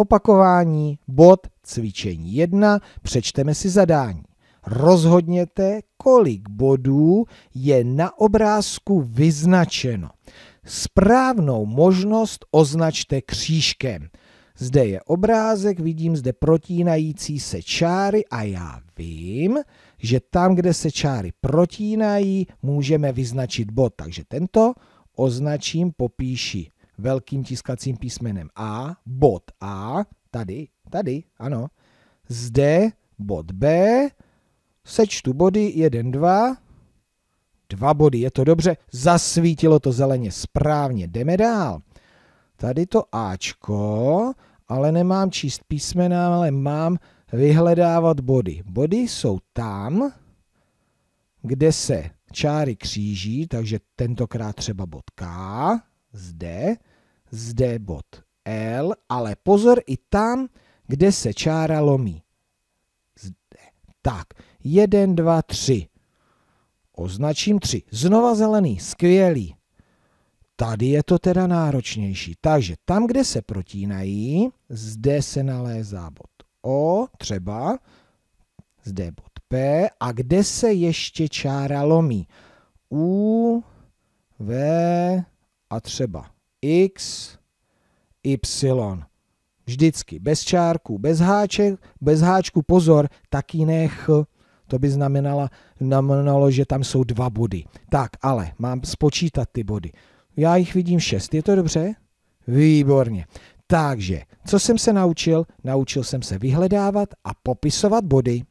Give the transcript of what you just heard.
Opakování, bod, cvičení 1, přečteme si zadání. Rozhodněte, kolik bodů je na obrázku vyznačeno. Správnou možnost označte křížkem. Zde je obrázek, vidím zde protínající se čáry a já vím, že tam, kde se čáry protínají, můžeme vyznačit bod. Takže tento označím, popíši velkým tiskacím písmenem A, bod A, tady, tady, ano. Zde bod B, sečtu body jeden dva dva body, je to dobře, zasvítilo to zeleně, správně, jdeme dál. Tady to Ačko, ale nemám číst písmena, ale mám vyhledávat body. Body jsou tam, kde se čáry kříží, takže tentokrát třeba bod K, zde, zde bod L, ale pozor i tam, kde se čára lomí. Zde. Tak, 1, 2, 3. Označím 3. Znova zelený, skvělý. Tady je to teda náročnější. Takže tam, kde se protínají, zde se nalézá bod O, třeba, zde bod P, a kde se ještě čára lomí? U, V a třeba x, y. Vždycky. Bez čárku, bez háček, bez háčku pozor, taky nech. To by znamenalo, znamenalo, že tam jsou dva body. Tak, ale mám spočítat ty body. Já jich vidím šest, je to dobře? Výborně. Takže, co jsem se naučil? Naučil jsem se vyhledávat a popisovat body.